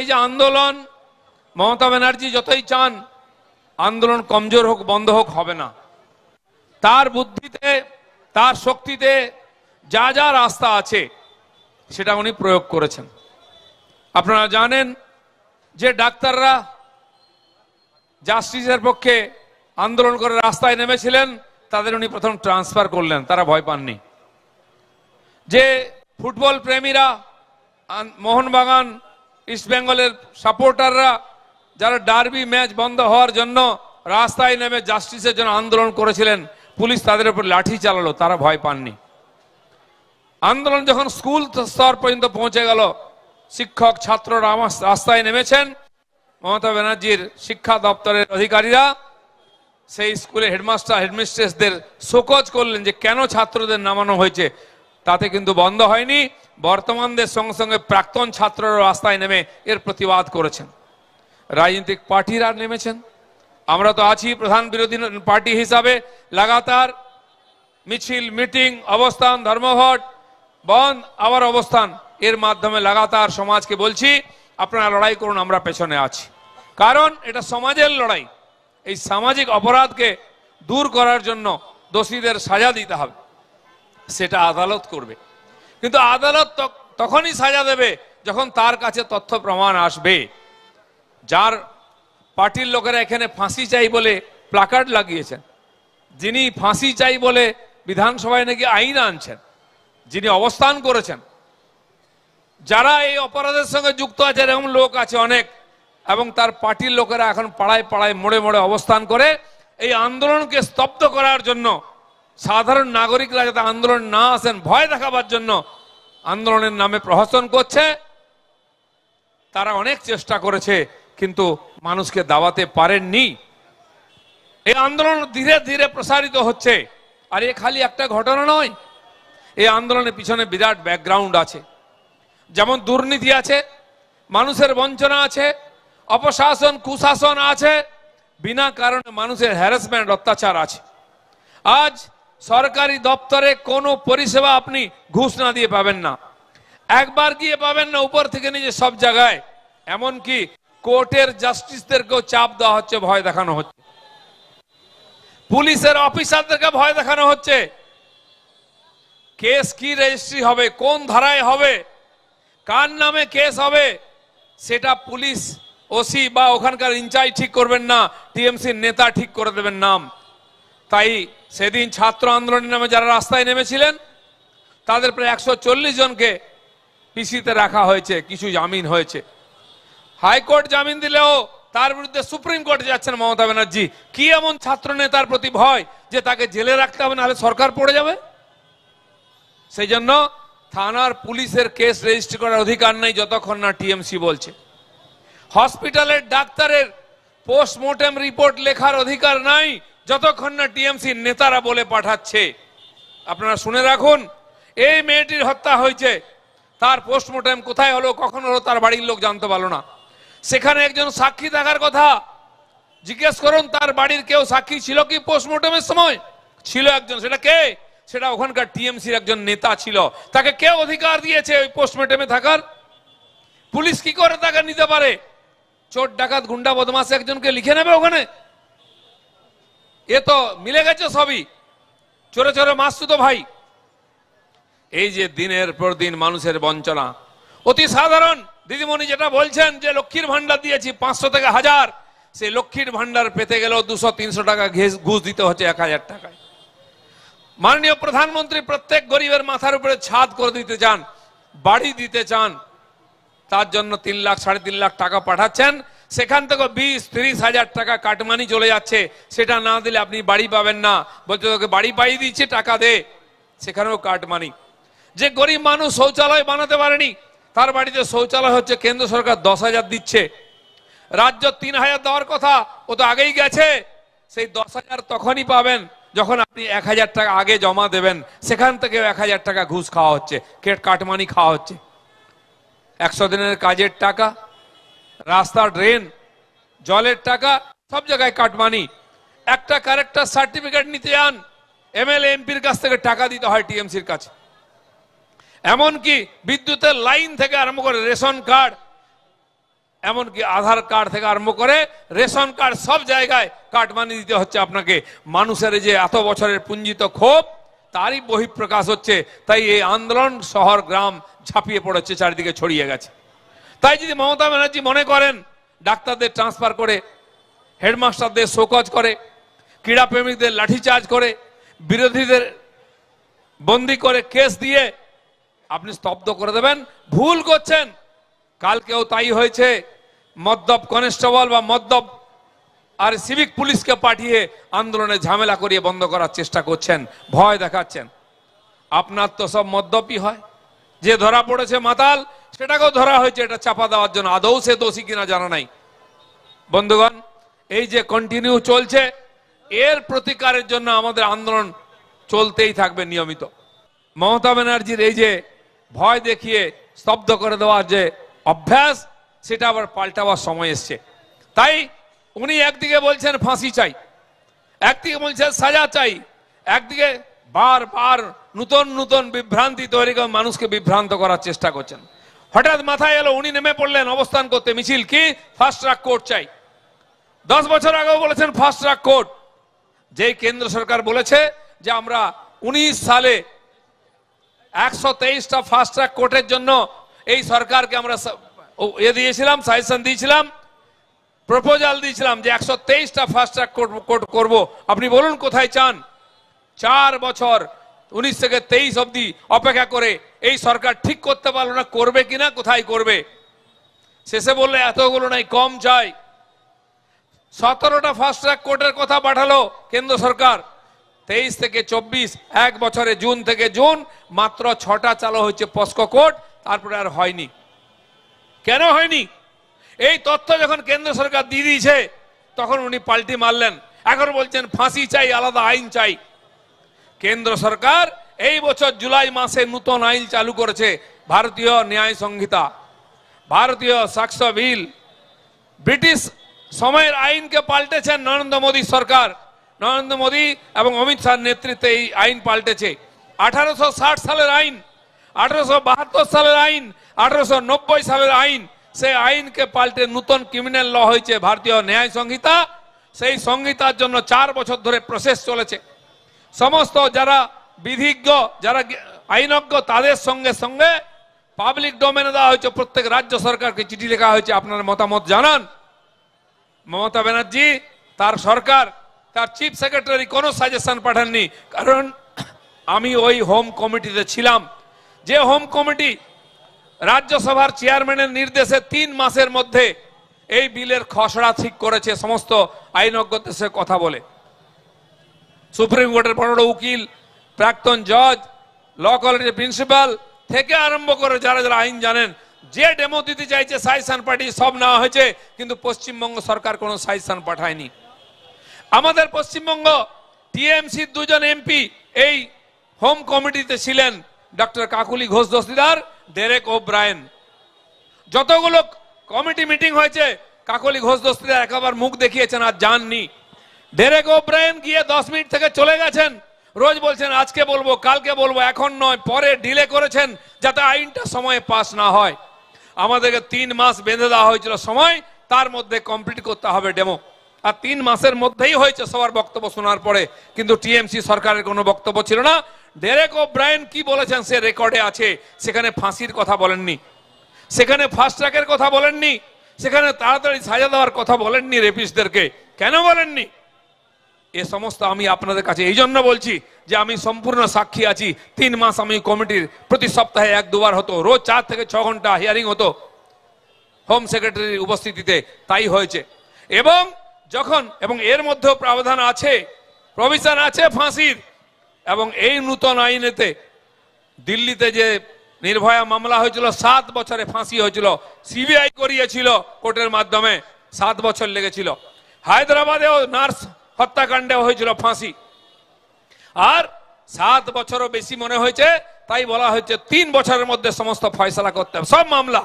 এই যে আন্দোলন মমতা ব্যানার্জি যতই চান আন্দোলন কমজোর হোক বন্ধ হোক হবে না তার বুদ্ধিতে তার শক্তিতে যা যা রাস্তা আছে সেটা উনি প্রয়োগ করেছেন আপনারা জানেন যে ডাক্তাররা জাস্টিসের পক্ষে আন্দোলন করে রাস্তায় নেমেছিলেন তাদের উনি প্রথম ট্রান্সফার করলেন তারা ভয় পাননি যে ফুটবল প্রেমীরা মোহনবাগান ইস্টবেঙ্গলের সাপোর্টাররা যারা ডার্বি ম্যাচ বন্ধ হওয়ার জন্য রাস্তায় নেমে জাস্টিসের জন্য আন্দোলন করেছিলেন পুলিশ তাদের উপর লাঠি চালালো তারা ভয় পাননি আন্দোলন যখন স্কুল স্তর পর্যন্ত পৌঁছে গেল শিক্ষক ছাত্ররা আমার রাস্তায় নেমেছেন মমতা ব্যানার্জির শিক্ষা দপ্তরের অধিকারীরা সেই স্কুলে হেডমাস্টার হেডমিস্ট্রেসদের শোকজ করলেন যে কেন ছাত্রদের নামানো হয়েছে তাতে কিন্তু বন্ধ হয়নি বর্তমানদের সঙ্গে সঙ্গে প্রাক্তন ছাত্ররা রাস্তায় নেমে এর প্রতিবাদ করেছেন রাজনৈতিক পার্টিরা নেমেছেন আমরা তো আছি প্রধান বিরোধী পার্টি হিসাবে লাগাতার মিছিল মিটিং অবস্থান ধর্মঘট বন আবার অবস্থান এর মাধ্যমে লাগাতার সমাজকে বলছি আপনারা লড়াই করুন আমরা পেছনে আছি কারণ এটা সমাজের লড়াই এই সামাজিক অপরাধকে দূর করার জন্য দোষীদের সাজা দিতে হবে সেটা আদালত করবে কিন্তু আদালত তখনই সাজা দেবে যখন তার কাছে তথ্য প্রমাণ আসবে যার পার্টির লোকেরা এখানে ফাঁসি চাই বলে প্লাকার্ড লাগিয়েছেন যিনি ফাঁসি চাই বলে বিধানসভায় নাকি আইন আনছেন যিনি অবস্থান করেছেন যারা এই অপরাধের সঙ্গে যুক্ত আছে এরকম লোক আছে অনেক এবং তার পার্টির লোকেরা এখন পাড়ায় পাড়ায় মোড়ে মোড়ে অবস্থান করে এই আন্দোলনকে স্তব্ধ করার জন্য সাধারণ নাগরিকরা যাতে আন্দোলন না আসেন ভয় দেখাবার জন্য আন্দোলনের নামে প্রহসন করছে তারা অনেক চেষ্টা করেছে কিন্তু মানুষকে দাওয়াতে পারেননি এই আন্দোলন ধীরে ধীরে প্রসারিত হচ্ছে আর এ খালি একটা ঘটনা নয় এই আন্দোলনের পিছনে বিরাট ব্যাকগ্রাউন্ড আছে যেমন দুর্নীতি আছে মানুষের বঞ্চনা আছে অপশাসন কুশাসন আছে বিনা কারণে মানুষের হ্যারাসমেন্ট অত্যাচার আছে আজ সরকারি দপ্তরে কোনো পরিষেবা আপনি ঘুষ না দিয়ে পাবেন না একবার গিয়ে পাবেন না উপর থেকে নিজে সব জায়গায় এমন কি কোর্টের জাস্টিসদেরকেও চাপ দেওয়া হচ্ছে ভয় দেখানো হচ্ছে পুলিশের অফিসারদেরকে ভয় দেখানো হচ্ছে কেস কি রেজিস্ট্রি হবে কোন ধারায় হবে কার নামে কেস হবে সেটা পুলিশ ওসি বা ওখানকার ইনচার্জ ঠিক করবেন না টিএমসির নেতা ঠিক করে দেবেন নাম তাই সেদিন ছাত্র আন্দোলনের নামে যারা রাস্তায় নেমেছিলেন তাদের প্রায় একশো জনকে পিসিতে রাখা হয়েছে কিছু জামিন হয়েছে হাইকোর্ট জামিন দিলেও তার বিরুদ্ধে সুপ্রিম কোর্টে যাচ্ছেন মমতা ব্যানার্জি কি এমন ছাত্র নেতার প্রতি ভয় যে তাকে জেলে রাখতে হবে নাহলে সরকার পড়ে যাবে সেই জন্য থানার পুলিশের কেস রেজিস্টার করার অধিকার নেই যতক্ষণ না টিএমসি বলছে হসপিটালের ডাক্তারের পোস্টমর্টেম রিপোর্ট লেখার অধিকার নাই যতক্ষণ না টিএমসি নেতারা বলে পাঠাচ্ছে আপনারা শুনে রাখুন এই মেয়েটির হত্যা হয়েছে তার পোস্টমর্টম কোথায় হলো কখন হলো তার বাড়ির লোক জানতে পারলো না সেখানে একজন সাক্ষী থাকার কথা জিজ্ঞেস করুন তার বাড়ির কেউ সাক্ষী ছিল কি পোস্টমর্টমের সময় ছিল একজন সেটা কে সেটা ওখানকার টিএমসির একজন নেতা ছিল তাকে কেউ অধিকার দিয়েছে ওই পোস্টমর্টমে থাকার পুলিশ কি করে তাকে নিতে পারে চোর ডাকাত গুন্ডা বদমাশ একজনকে লিখে নেবে ওখানে এ তো মিলে গেছে সবই চোরে চোরে মাসু তো ভাই এই যে দিনের পর দিন মানুষের বঞ্চনা অতি সাধারণ দিদিমণি যেটা বলছেন যে লক্ষ্মীর ভান্ডার দিয়েছি পাঁচশো থেকে হাজার সেই লক্ষ্মীর ভান্ডার পেতে গেলেও দুশো তিনশো টাকা ঘুষ দিতে হচ্ছে এক হাজার টাকায় মাননীয় প্রধানমন্ত্রী প্রত্যেক গরিবের মাথার উপরে ছাদ করে দিতে চান বাড়ি দিতে চান তার জন্য তিন লাখ সাড়ে তিন লাখ টাকা পাঠাচ্ছেন সেখান থেকে বিশ তিরিশ হাজার টাকা কাটমানি চলে যাচ্ছে সেটা না দিলে আপনি বাড়ি পাবেন না বলতে তোকে বাড়ি পাইয়ে দিচ্ছে টাকা দে সেখানেও কাটমানি যে গরিব মানুষ শৌচালয় বানাতে পারেনি তার বাড়িতে শৌচালয় হচ্ছে কেন্দ্র সরকার দশ হাজার দিচ্ছে রাজ্য তিন হাজার দেওয়ার কথা ও তো আগেই গেছে সেই দশ হাজার তখনই পাবেন যখন আপনি এক হাজার টাকা আগে জমা দেবেন সেখান থেকে এক হাজার টাকা ঘুষ খাওয়া হচ্ছে কেট কাটমানি খাওয়া হচ্ছে একশো দিনের কাজের টাকা রাস্তা ড্রেন জলের টাকা সব জায়গায় কাটমানি একটা কারেক্টার সার্টিফিকেট নিতে যান এমএলএ এমপির কাছ থেকে টাকা দিতে হয় টিএমসির কাছে এমনকি বিদ্যুতের লাইন থেকে আরম্ভ করে রেশন কার্ড এমনকি আধার কার্ড থেকে আরম্ভ করে রেশন কার্ড সব জায়গায় কাটমানি দিতে হচ্ছে আপনাকে মানুষের যে এত বছরের পুঞ্জিত ক্ষোভ তারই বহিঃপ্রকাশ হচ্ছে তাই এই আন্দোলন শহর গ্রাম ছাপিয়ে পড়েছে চারিদিকে ছড়িয়ে গেছে তাই যদি মমতা ব্যানার্জি মনে করেন ডাক্তারদের ট্রান্সফার করে হেডমাস্টারদের শোকজ করে ক্রীড়াপ্রেমিকদের লাঠিচার্জ করে বিরোধীদের বন্দি করে কেস দিয়ে আপনি স্তব্ধ করে দেবেন ভুল করছেন কালকেও তাই হয়েছে মদ্যপ কনস্টেবল বা মদ্যপ আর সিভিক পুলিশকে পাঠিয়ে আন্দোলনে ঝামেলা করিয়ে বন্ধ করার চেষ্টা করছেন ভয় দেখাচ্ছেন আপনার তো সব মদ্যপই হয় যে ধরা পড়েছে মাতাল সেটাকেও ধরা হয়েছে এটা চাপা দেওয়ার জন্য আদৌ সে দোষী কিনা জানা নাই বন্ধুগণ এই যে কন্টিনিউ চলছে এর প্রতিকারের জন্য আমাদের আন্দোলন চলতেই থাকবে নিয়মিত মমতা ব্যানার্জির এই যে ভয় দেখিয়ে স্তব্ধ করে দেওয়ার যে অভ্যাস সেটা আবার পাল্টাবার সময় এসছে তাই উনি একদিকে বলছেন ফাঁসি চাই একদিকে বলছেন সাজা চাই একদিকে বারবার নূতন নূতন বিভ্রান্তি তৈরি করে মানুষকে বিভ্রান্ত করার চেষ্টা করছেন হঠাৎ মাথায় এলো উনি নেমে পড়লেন অবস্থান করতে মিছিল কি ফার্স্ট ট্রাক কোর্ট চাই দশ বছর আগেও বলেছেন ফার্স্ট ট্রাক কোর্ট যে কেন্দ্র সরকার বলেছে যে আমরা উনিশ সালে একশো তেইশটা ফার্স্ট ট্রাক কোর্টের জন্য এই সরকারকে আমরা এ দিয়েছিলাম সাজেশন দিয়েছিলাম প্রপোজাল দিয়েছিলাম যে একশো তেইশটা ফাস্ট ট্রাক কোর্ট করবো আপনি বলুন কোথায় চান চার বছর উনিশ থেকে তেইশ অবধি অপেক্ষা করে এই সরকার ঠিক করতে পারলো না করবে কিনা কোথায় করবে শেষে বললে এতগুলো নাই কম চাই সতেরোটা ফাস্ট ট্র্যাক কোর্টের কথা পাঠালো কেন্দ্র সরকার তেইশ থেকে চব্বিশ এক বছরে জুন থেকে জুন মাত্র ছটা চালু হয়েছে পস্কো কোর্ট তারপরে আর হয়নি কেন হয়নি এই তথ্য যখন কেন্দ্র সরকার দিয়ে দিয়েছে তখন উনি পাল্টি মারলেন এখন বলছেন ফাঁসি চাই আলাদা আইন চাই কেন্দ্র সরকার এই বছর জুলাই মাসে নূতন আইন চালু করেছে ভারতীয় ন্যায় সংহিতা ভারতীয় সাক্ষ্য বিল ব্রিটিশ সময়ের আইনকে পাল্টেছেন নরেন্দ্র মোদী সরকার নরেন্দ্র মোদী এবং অমিত শাহর নেতৃত্বে এই আইন পাল্টেছে আঠারোশো সালের আইন আঠারোশো সালের আইন আঠারোশো সালের আইন সে আইনকে পাল্টে নূতন ক্রিমিনাল ল হয়েছে ভারতীয় ন্যায় সংহিতা সেই সংহিতার জন্য চার বছর ধরে প্রসেস চলেছে সমস্ত যারা বিধিজ্ঞ যারা আইনজ্ঞ তাদের সঙ্গে সঙ্গে পাবলিক ডোমেনে দেওয়া হয়েছে প্রত্যেক রাজ্য সরকারকে চিঠি লেখা হয়েছে আপনার মতামত জানান মমতা ব্যানার্জি তার সরকার তার চিফ সেক্রেটারি কোনো সাজেশন পাঠাননি কারণ আমি ওই হোম কমিটিতে ছিলাম যে হোম কমিটি রাজ্যসভার চেয়ারম্যানের নির্দেশে তিন মাসের মধ্যে এই বিলের খসড়া ঠিক করেছে সমস্ত আইনজ্ঞ দেশের কথা বলে সুপ্রিম কোর্টের পনেরো উকিল প্রাক্তন জজ ল কলেজের প্রিন্সিপাল থেকে আরম্ভ করে যারা যারা আইন জানেন যে ডেমো দিতে চাইছে সাইসান পার্টি সব নেওয়া হয়েছে কিন্তু পশ্চিমবঙ্গ সরকার কোনো সাইসান পাঠায়নি আমাদের পশ্চিমবঙ্গ টিএমসির দুজন এমপি এই হোম কমিটিতে ছিলেন doctor Kakoli Ghosh Dastidar Derek O'Brien যতগুলো কমিটি মিটিং হয়েছে কাকলি ঘোষ দস্তিদার একবার মুখ দেখিয়েছেন আর যাননি ডেরেক ওব্রায়েন গিয়ে দশ মিনিট থেকে চলে গেছেন রোজ বলছেন আজকে বলবো কালকে বলবো এখন নয় পরে ডিলে করেছেন যাতে আইনটা সময়ে পাস না হয় আমাদেরকে তিন মাস বেঁধে দেওয়া হয়েছিল সময় তার মধ্যে কমপ্লিট করতে হবে ডেমো আর তিন মাসের মধ্যেই হয়েছে সবার বক্তব্য শোনার পরে কিন্তু টিএমসি সরকারের কোনো বক্তব্য ছিল না ডেরেক ও ব্রায়ন কি বলেছেন সে রেকর্ডে আছে সেখানে ফাঁসির কথা বলেননি সেখানে ফাস্ট ট্র্যাকের কথা বলেননি সেখানে তাড়াতাড়ি সাজা দেওয়ার কথা বলেননি রেপিসদেরকে কেন বলেননি এ সমস্ত আমি আপনাদের কাছে এই জন্য বলছি যে আমি সম্পূর্ণ সাক্ষী আছি তিন মাস আমি কমিটির প্রতি সপ্তাহে এক দুবার হতো রোজ চার থেকে ছ ঘন্টা হিয়ারিং হতো হোম সেক্রেটারির উপস্থিতিতে তাই হয়েছে এবং যখন এবং এর মধ্যেও প্রাবধান আছে প্রভিশন আছে ফাঁসির এবং এই নূতন আইনেতে দিল্লিতে যে নির্ভয়া মামলা হয়েছিল সাত বছরে ফাঁসি হয়েছিল সিবিআই করিয়েছিল কোর্টের মাধ্যমে সাত বছর লেগেছিল হায়দ্রাবাদেও নার্স হত্যাকাণ্ডে হয়েছিল ফাঁসি আর সাত বছরও বেশি মনে হয়েছে তাই বলা হয়েছে তিন বছরের মধ্যে সমস্ত ফয়সলা করতে হবে সব মামলা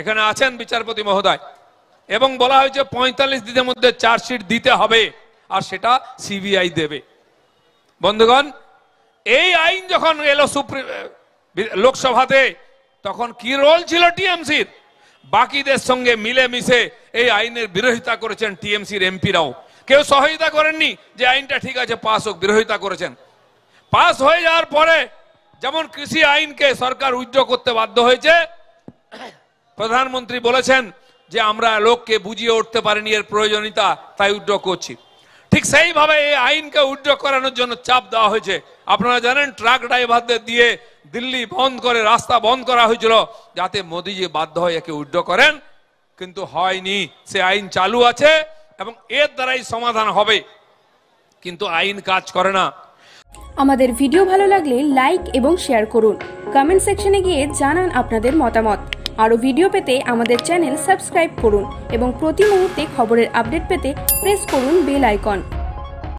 এখানে আছেন বিচারপতি মহোদয় এবং বলা হয়েছে পঁয়তাল্লিশ দিনের মধ্যে চার্জশিট দিতে হবে আর সেটা সিবিআই দেবে বন্ধুগণ এই আইন যখন এলো সুপ্রিম লোকসভাতে তখন কি রোল ছিল টিএমসির বাকিদের সঙ্গে মিলেমিশে এই আইনের বিরোধিতা করেছেন টিএমসির এমপিরাও কেউ সহযোগিতা করেননি যে আইনটা ঠিক আছে পাস হোক বিরোধিতা করেছেন পাস হয়ে যাওয়ার পরে যেমন কৃষি আইনকে সরকার উইথড্র করতে বাধ্য হয়েছে প্রধানমন্ত্রী বলেছেন যে আমরা লোককে বুঝিয়ে উঠতে পারিনি এর প্রয়োজনীয়তা তাই উইথড্র করছি ঠিক সেইভাবে এই আইনকে উইথড্র করানোর জন্য চাপ দেওয়া হয়েছে আপনারা জানেন ট্রাক ড্রাইভারদের দিয়ে দিল্লি বন্ধ করে রাস্তা বন্ধ করা হয়েছিল যাতে মোদীজি বাধ্য হয়ে একে উইথড্র করেন কিন্তু হয়নি সে আইন চালু আছে এবং এর দ্বারাই সমাধান হবে কিন্তু আইন কাজ করে না আমাদের ভিডিও ভালো লাগলে লাইক এবং শেয়ার করুন কমেন্ট সেকশনে গিয়ে জানান আপনাদের মতামত আরও ভিডিও পেতে আমাদের চ্যানেল সাবস্ক্রাইব করুন এবং প্রতি মুহূর্তে খবরের আপডেট পেতে প্রেস করুন বেল আইকন